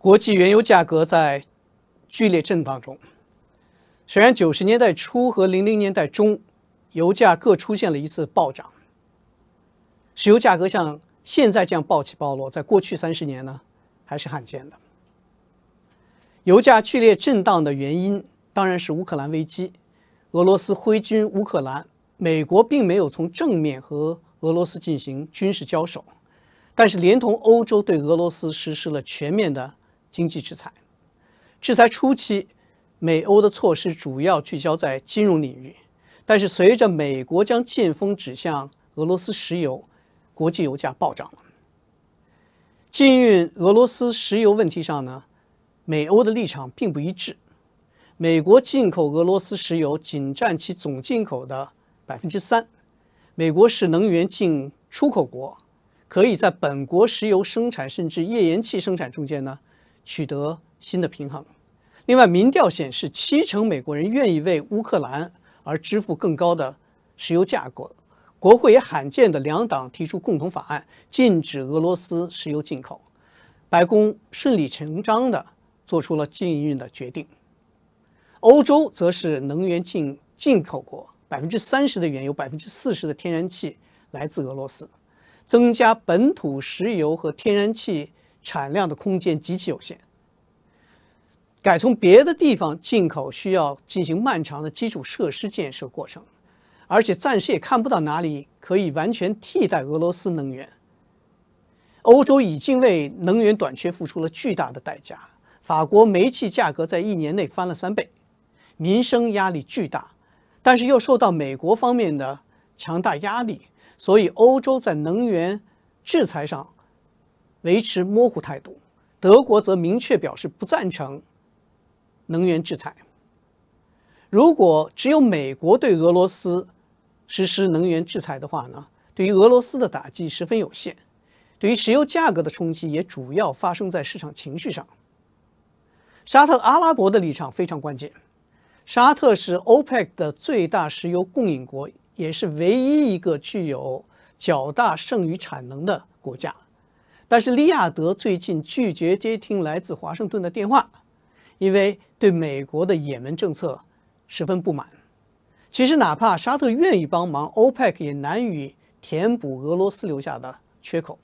国际原油价格在剧烈震荡中。虽然九十年代初和零零年代中，油价各出现了一次暴涨，石油价格像现在这样暴起暴落，在过去三十年呢，还是罕见的。油价剧烈震荡的原因，当然是乌克兰危机，俄罗斯挥军乌克兰，美国并没有从正面和俄罗斯进行军事交手，但是连同欧洲对俄罗斯实施了全面的。经济制裁，制裁初期，美欧的措施主要聚焦在金融领域。但是，随着美国将剑锋指向俄罗斯石油，国际油价暴涨了。禁运俄罗斯石油问题上呢，美欧的立场并不一致。美国进口俄罗斯石油仅占其总进口的百分之三。美国是能源进出口国，可以在本国石油生产甚至页岩气生产中间呢。取得新的平衡。另外，民调显示七成美国人愿意为乌克兰而支付更高的石油价格。国会也罕见的两党提出共同法案，禁止俄罗斯石油进口。白宫顺理成章的做出了禁运的决定。欧洲则是能源进进口国，百分之三十的原油，百分之四十的天然气来自俄罗斯，增加本土石油和天然气。产量的空间极其有限，改从别的地方进口需要进行漫长的基础设施建设过程，而且暂时也看不到哪里可以完全替代俄罗斯能源。欧洲已经为能源短缺付出了巨大的代价，法国煤气价格在一年内翻了三倍，民生压力巨大，但是又受到美国方面的强大压力，所以欧洲在能源制裁上。维持模糊态度，德国则明确表示不赞成能源制裁。如果只有美国对俄罗斯实施能源制裁的话呢？对于俄罗斯的打击十分有限，对于石油价格的冲击也主要发生在市场情绪上。沙特阿拉伯的立场非常关键。沙特是 OPEC 的最大石油供应国，也是唯一一个具有较大剩余产能的国家。但是利亚德最近拒绝接听来自华盛顿的电话，因为对美国的也门政策十分不满。其实，哪怕沙特愿意帮忙，欧 e 克也难以填补俄罗斯留下的缺口。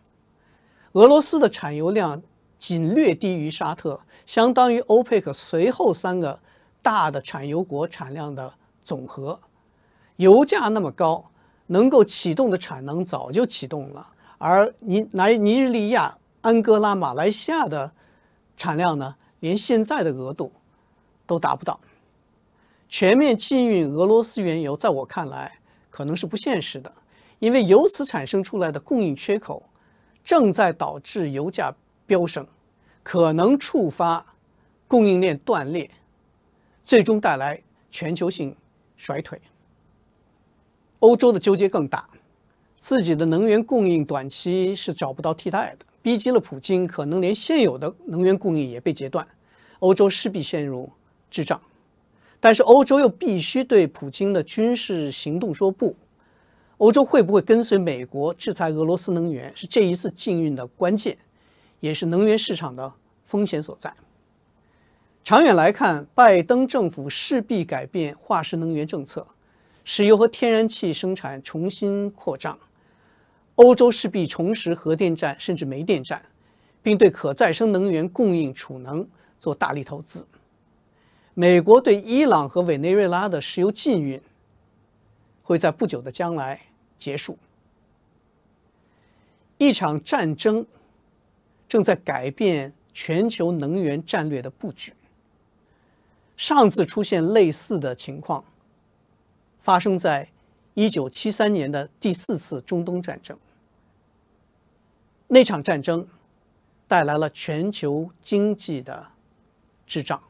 俄罗斯的产油量仅略低于沙特，相当于欧佩克随后三个大的产油国产量的总和。油价那么高，能够启动的产能早就启动了。而尼、南尼日利亚、安哥拉、马来西亚的产量呢，连现在的额度都达不到。全面禁运俄罗斯原油，在我看来可能是不现实的，因为由此产生出来的供应缺口，正在导致油价飙升，可能触发供应链断裂，最终带来全球性甩腿。欧洲的纠结更大。自己的能源供应短期是找不到替代的。逼急了普京，可能连现有的能源供应也被截断，欧洲势必陷入滞胀。但是欧洲又必须对普京的军事行动说不。欧洲会不会跟随美国制裁俄罗斯能源，是这一次禁运的关键，也是能源市场的风险所在。长远来看，拜登政府势必改变化石能源政策，石油和天然气生产重新扩张。欧洲势必重拾核电站，甚至煤电站，并对可再生能源供应、储能做大力投资。美国对伊朗和委内瑞拉的石油禁运，会在不久的将来结束。一场战争正在改变全球能源战略的布局。上次出现类似的情况，发生在1973年的第四次中东战争。那场战争，带来了全球经济的滞胀。